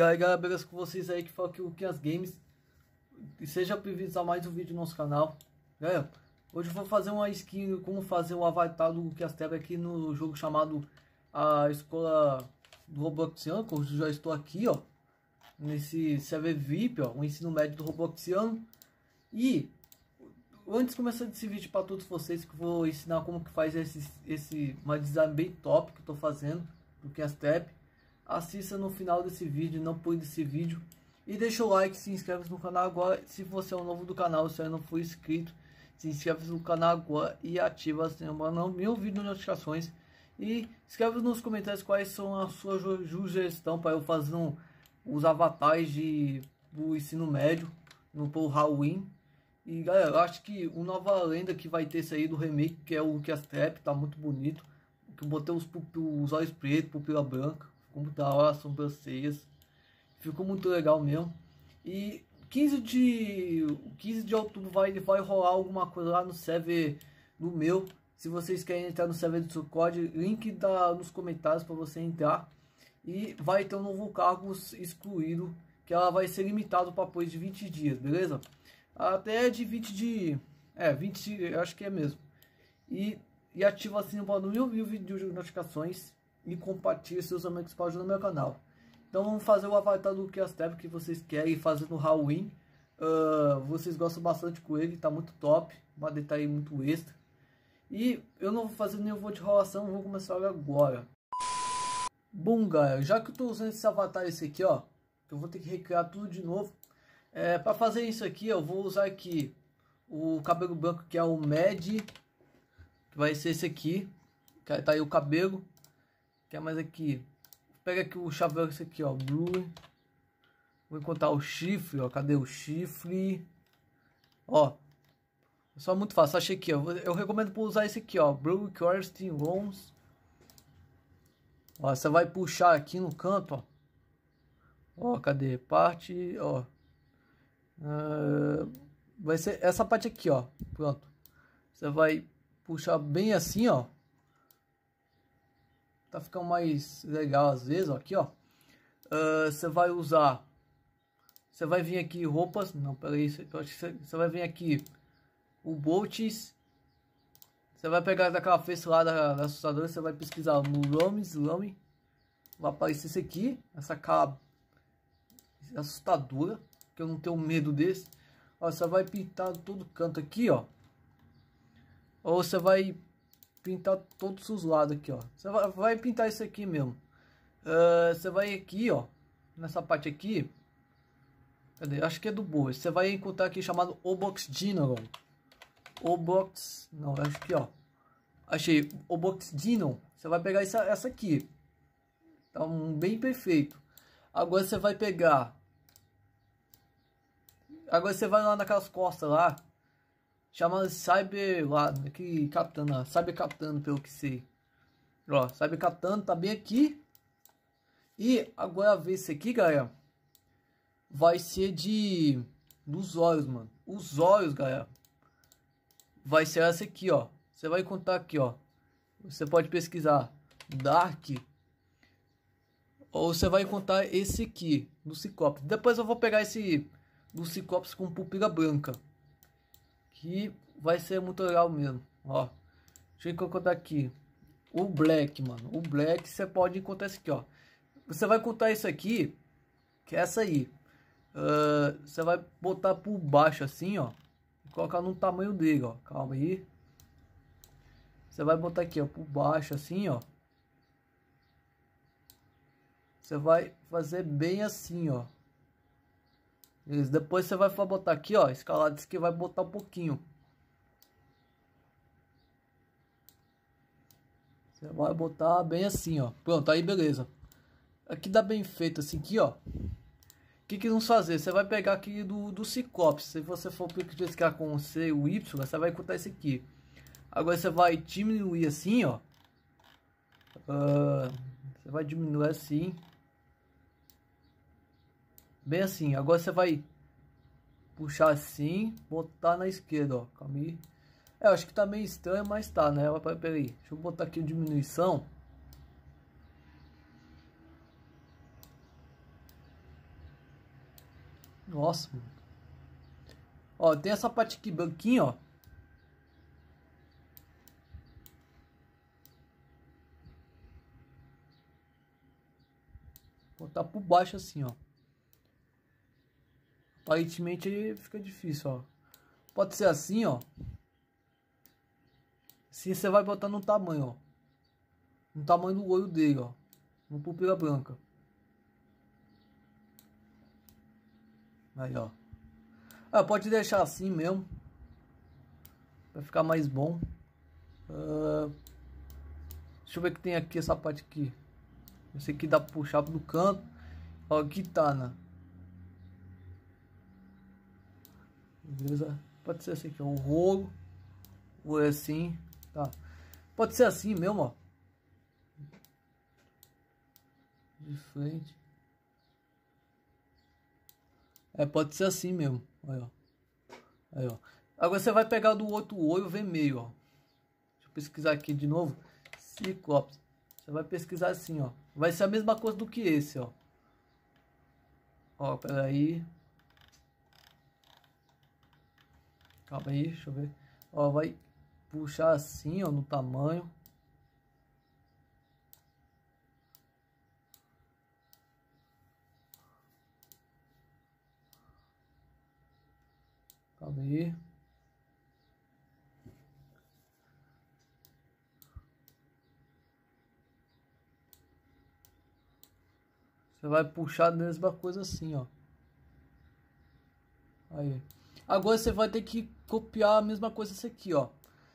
E aí galera, beleza com vocês aí que fala que o Kias Games E seja bem-vindos a mais um vídeo no nosso canal Galera, hoje eu vou fazer uma skin, como fazer o avatar do Kias Teb aqui no jogo chamado A Escola do Robloxiano Que eu já estou aqui, ó Nesse server VIP, ó, o um ensino médio do Robloxiano E antes de começar esse vídeo para todos vocês Que eu vou ensinar como que faz esse, esse uma design bem top que eu estou fazendo do Kias Teb assista no final desse vídeo, não pule desse vídeo. E deixa o like, se inscreve no canal agora. Se você é um novo do canal, se ainda não for inscrito, se inscreve no canal agora e ativa as meu vídeo notificações. E escreve nos comentários quais são as suas sugestão para eu fazer um, os avatares de, do ensino médio no pro Halloween. E galera, acho que o nova lenda que vai ter saído do remake, que é o que trap, tá muito bonito. Que botei os, os olhos pretos, pupila branca. Ficou muito da tá, hora, sobrancelhas. Ficou muito legal mesmo. E 15 de 15 de outubro vai, vai rolar alguma coisa lá no server no meu. Se vocês querem entrar no server do Sucod, link da, nos comentários para você entrar. E vai ter um novo cargo excluído, que ela vai ser limitado para depois de 20 dias, beleza? Até de 20 de... É, 20, eu acho que é mesmo. E, e ativa o sininho para não ouvir o vídeo de notificações e compartilhe seus amigos para ajudar no meu canal. Então vamos fazer o avatar do Chaos que vocês querem fazer no Halloween. Uh, vocês gostam bastante com ele, tá muito top, uma detalhe muito extra. E eu não vou fazer nenhum voo de enrolação, vou começar agora. Bom, galera, já que eu tô usando esse avatar esse aqui, ó, eu vou ter que recriar tudo de novo. É, para fazer isso aqui, eu vou usar aqui o cabelo branco que é o Med, que vai ser esse aqui. Que tá aí o cabelo. Quer é mais aqui? Pega aqui o chaveiro esse aqui, ó. Blue. Vou encontrar o chifre, ó. Cadê o chifre? Ó. É só muito fácil. Achei aqui, ó. Eu recomendo por usar esse aqui, ó. Blue kirsten Roms. Ó, você vai puxar aqui no canto, ó. Ó, cadê? Parte, ó. Uh, vai ser essa parte aqui, ó. Pronto. Você vai puxar bem assim, ó. Tá ficando mais legal às vezes, ó, aqui, ó. Ah, você uh, vai usar... Você vai vir aqui roupas... Não, peraí, eu acho que você vai vir aqui... O Boltz, Você vai pegar daquela festa lá da, da assustadora, você vai pesquisar no Lame, Lame. Vai aparecer esse aqui, essa cara assustadora, que eu não tenho medo desse. Ó, você vai pintar todo canto aqui, ó. Ou você vai pintar todos os lados aqui, ó. Você vai, pintar isso aqui mesmo. Uh, você vai aqui, ó. Nessa parte aqui. Cadê? Acho que é do boa. Você vai encontrar aqui chamado Obox Dinon. Obox... Não, é acho que, ó. Achei. Obox Dinon. Você vai pegar essa, essa aqui. Tá um bem perfeito. Agora você vai pegar... Agora você vai lá naquelas costas lá. Chama Cyber lá, aqui, captando, Cyber captando, pelo que sei. Ó, Cyber captando, tá bem aqui. E agora ver isso aqui, galera. Vai ser de... Dos olhos, mano. Os olhos, galera. Vai ser essa aqui, ó. Você vai contar aqui, ó. Você pode pesquisar Dark. Ou você vai contar esse aqui, do Ciclope. Depois eu vou pegar esse do Ciclope com pupila branca que vai ser muito legal mesmo, ó. Deixa eu encontrar aqui. O Black, mano. O Black você pode encontrar isso aqui, ó. Você vai contar isso aqui, que é essa aí. Uh, você vai botar por baixo assim, ó. E colocar no tamanho dele, ó. Calma aí. Você vai botar aqui, ó, por baixo assim, ó. Você vai fazer bem assim, ó. Beleza, depois você vai botar aqui, ó, escalado que vai botar um pouquinho. Você vai botar bem assim, ó. Pronto, aí beleza. Aqui dá bem feito assim aqui, ó. O que, que vamos fazer? Você vai pegar aqui do, do Ciclops. Se você for clicar é com C o Y, você vai cortar esse aqui. Agora você vai diminuir assim, ó. Uh, você vai diminuir assim. Bem assim. Agora você vai puxar assim, botar na esquerda, ó. Calma aí. É, acho que tá meio estranho, mas tá, né? Peraí, deixa eu botar aqui diminuição. Nossa, mano. Ó, tem essa parte aqui banquinho ó. Vou botar por baixo assim, ó. Aparentemente fica difícil, ó. Pode ser assim, ó. se assim você vai botar no tamanho, ó. No tamanho do olho dele, ó. No pupila branca. Aí, ó. Ah, pode deixar assim mesmo. Vai ficar mais bom. Uh, deixa eu ver que tem aqui essa parte aqui. Esse aqui dá pra puxar do canto. Ó, aqui tá, né? beleza? Pode ser assim que é um rolo, ou é assim, tá? Pode ser assim mesmo, ó. De frente. É, pode ser assim mesmo, aí, ó. Aí, ó. Agora você vai pegar do outro olho vermelho, ó. Deixa eu pesquisar aqui de novo. Ciclopes. Você vai pesquisar assim, ó. Vai ser a mesma coisa do que esse, ó. Ó, peraí. aí. Calma aí, deixa eu ver. Ó, vai puxar assim, ó, no tamanho. Calma aí. Você vai puxar a mesma coisa assim, ó. Aí. Agora você vai ter que copiar a mesma coisa esse aqui, ó.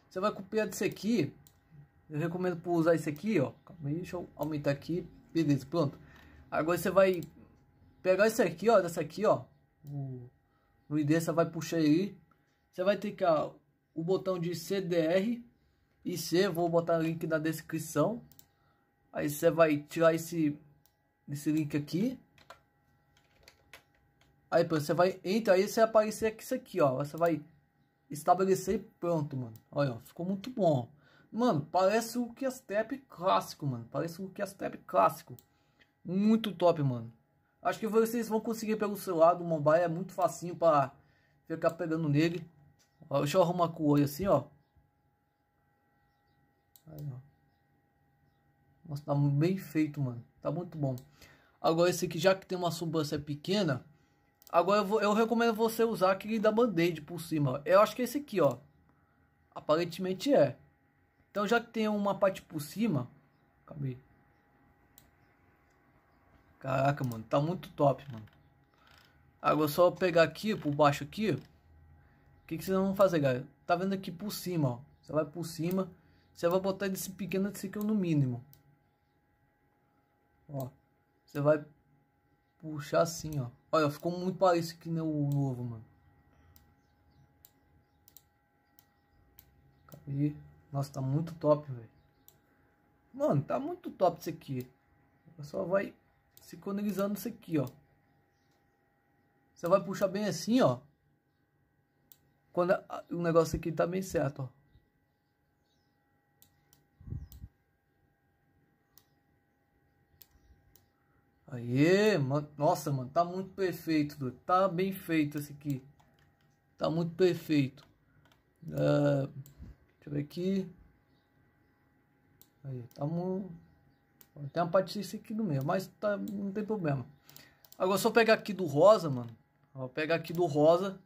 Você vai copiar desse aqui. Eu recomendo por usar esse aqui, ó. Calma aí, deixa eu aumentar aqui. Beleza, pronto. Agora você vai pegar esse aqui, ó, dessa aqui, ó. O, no ID você vai puxar aí. Você vai ter que ó, o botão de CDR e C, vou botar o link na descrição. Aí você vai tirar esse esse link aqui Aí, pronto, você vai... entra aí você vai aparecer aqui, isso aqui, ó. Você vai estabelecer e pronto, mano. Olha, ó, ficou muito bom. Mano, parece o que step clássico, mano. Parece o que step clássico. Muito top, mano. Acho que vocês vão conseguir pelo seu lado mobile. É muito facinho pra ficar pegando nele. Ó, deixa eu arrumar com o olho assim, ó. Aí, ó. Nossa, tá bem feito, mano. Tá muito bom. Agora esse aqui, já que tem uma substância pequena... Agora eu, vou, eu recomendo você usar aquele da Band-Aid por cima. Eu acho que é esse aqui, ó. Aparentemente é. Então já que tem uma parte por cima... Acabei. Caraca, mano. Tá muito top, mano. Agora só pegar aqui, por baixo aqui. O que, que vocês vão fazer, galera? Tá vendo aqui por cima, ó. Você vai por cima. Você vai botar desse pequeno desse aqui é no mínimo. Ó. Você vai puxar assim, ó. Olha, ficou muito parecido que nem o novo, mano. Cadê? Nossa, tá muito top, velho. Mano, tá muito top isso aqui. Só vai sincronizando isso aqui, ó. Você vai puxar bem assim, ó. Quando a, o negócio aqui tá bem certo, ó. Aê, mano. Nossa, mano, tá muito perfeito, doido. Tá bem feito esse aqui. Tá muito perfeito. Uh, deixa eu ver aqui. Aí, tá muito... Tem uma parte desse aqui no meio, mas tá, não tem problema. Agora, se eu pegar aqui do rosa, mano. Vou pegar aqui do rosa.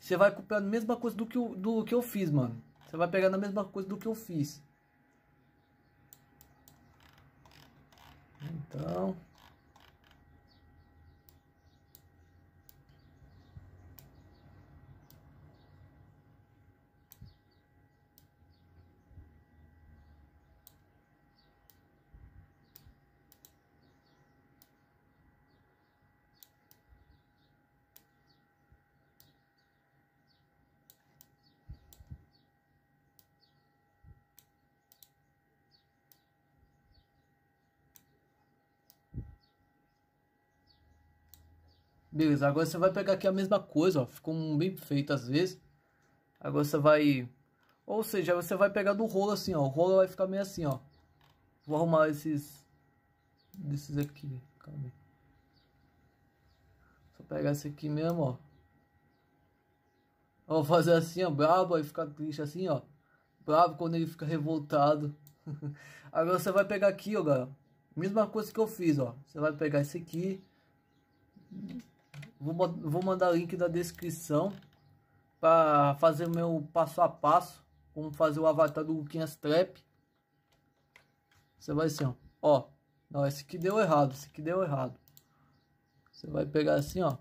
Você vai copiar a mesma coisa do que, eu, do que eu fiz, mano. Você vai pegar na mesma coisa do que eu fiz. Então... Beleza, agora você vai pegar aqui a mesma coisa, ó. Ficou bem feito às vezes. Agora você vai... Ou seja, você vai pegar do rolo assim, ó. O rolo vai ficar meio assim, ó. Vou arrumar esses... Desses aqui. Calma aí. Só pegar esse aqui mesmo, ó. vou fazer assim, ó. Brabo, aí ficar triste assim, ó. Bravo quando ele fica revoltado. Agora você vai pegar aqui, ó, galera. Mesma coisa que eu fiz, ó. Você vai pegar esse aqui. Vou, vou mandar o link da descrição para fazer o meu passo a passo. Como fazer o avatar do Luquinhas Trap. Você vai assim, ó. ó. Não, esse que deu errado. Esse que deu errado. Você vai pegar assim, ó.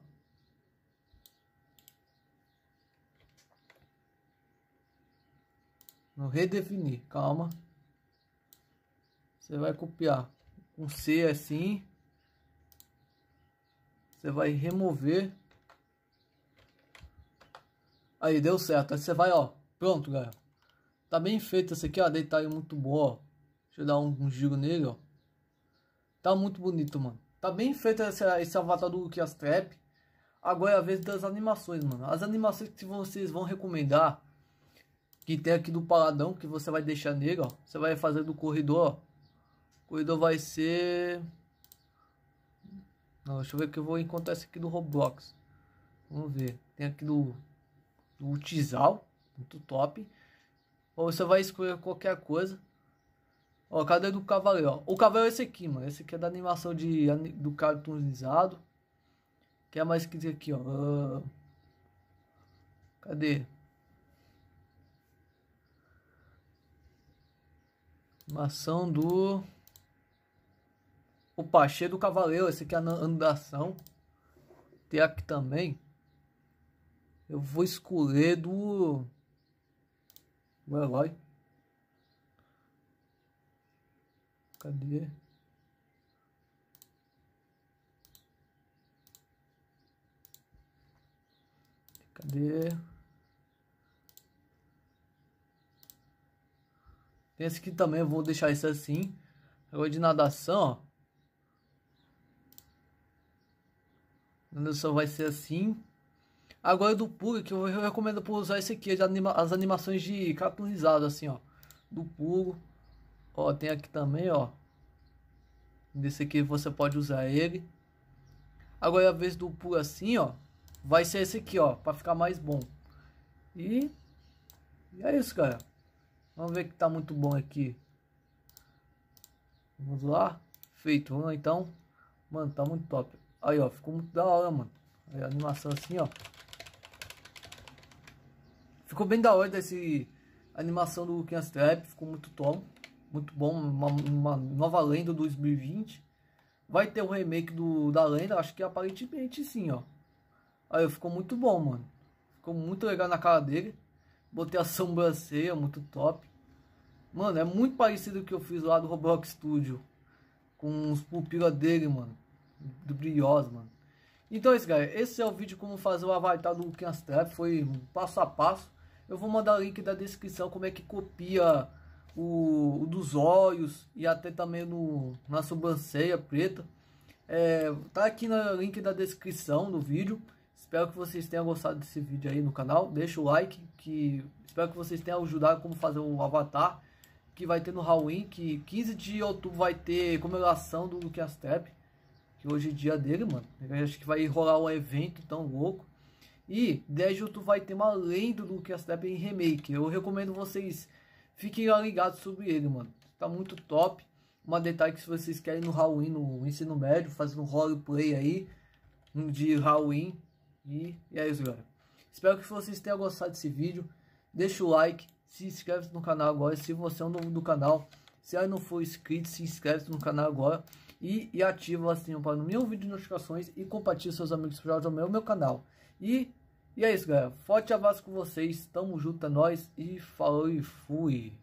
no redefinir, calma. Você vai copiar um C assim, você vai remover. Aí, deu certo. Aí você vai, ó. Pronto, galera. Tá bem feito esse aqui, ó. Detalhe é muito bom, ó. Deixa eu dar um, um giro nele, ó. Tá muito bonito, mano. Tá bem feito esse, esse avatar do Lukias Trap. Agora é a vez das animações, mano. As animações que vocês vão recomendar. Que tem aqui do paladão, que você vai deixar nele, ó. Você vai fazer do corredor, ó. O corredor vai ser... Não, deixa eu ver que eu vou encontrar esse aqui do Roblox. Vamos ver. Tem aqui do, do Tizal. Muito top. Ou você vai escolher qualquer coisa. Ó, cadê é do cavaleiro? o cavaleiro é esse aqui, mano. Esse aqui é da animação de, do cartoonizado Que é mais que aqui, ó. Uh, cadê? Animação do... O pacheco do Cavaleiro, esse aqui é a andação. Tem aqui também. Eu vou escolher do... O herói. Cadê? Cadê? Tem esse aqui também, eu vou deixar esse assim. é de nadação, ó. só vai ser assim. Agora do pulo que eu recomendo por usar esse aqui, anima as animações de cartunizado, assim, ó. Do pulo Ó, tem aqui também, ó. Desse aqui você pode usar ele. Agora a vez do pulo assim, ó. Vai ser esse aqui, ó. Pra ficar mais bom. E... E é isso, cara. Vamos ver que tá muito bom aqui. Vamos lá. Feito, então. Mano, tá muito top. Aí, ó, ficou muito da hora, mano. Aí, a animação assim, ó. Ficou bem da hora esse animação do Ken's Trap, ficou muito top, muito bom, uma, uma nova lenda 2020. Vai ter um remake do, da lenda, acho que aparentemente sim, ó. Aí ficou muito bom, mano. Ficou muito legal na cara dele. Botei a sobrancelha, muito top. Mano, é muito parecido o que eu fiz lá do Roblox Studio. Com os pupilas dele, mano do Brios, mano. Então é isso, galera. Esse é o vídeo como fazer o avatar do Lucas Trap. Foi passo a passo. Eu vou mandar o link da descrição como é que copia o, o dos olhos e até também no, na sobrancelha preta. É, tá aqui no link da descrição do vídeo. Espero que vocês tenham gostado desse vídeo aí no canal. Deixa o like, que espero que vocês tenham ajudado como fazer o avatar que vai ter no Halloween, que 15 de outubro vai ter comemoração do Lucas Trap que hoje é dia dele, mano. Eu acho que vai rolar um evento tão louco. E de outubro vai ter uma lenda do Lucas Step em remake. Eu recomendo vocês fiquem ligados sobre ele, mano. Tá muito top. Uma detalhe que se vocês querem no Halloween, no ensino médio, fazendo um roleplay aí, um de Halloween. E, e é isso, galera. Espero que vocês tenham gostado desse vídeo. Deixa o like, se inscreve no canal agora. Se você é um novo do canal, se ainda não for inscrito, se inscreve no canal agora e, e ativa o sininho assim, para no meu vídeo de notificações e compartilhe seus amigos para o meu, meu canal. E, e é isso, galera. Forte abraço com vocês. Tamo junto, é nóis. E falou e fui.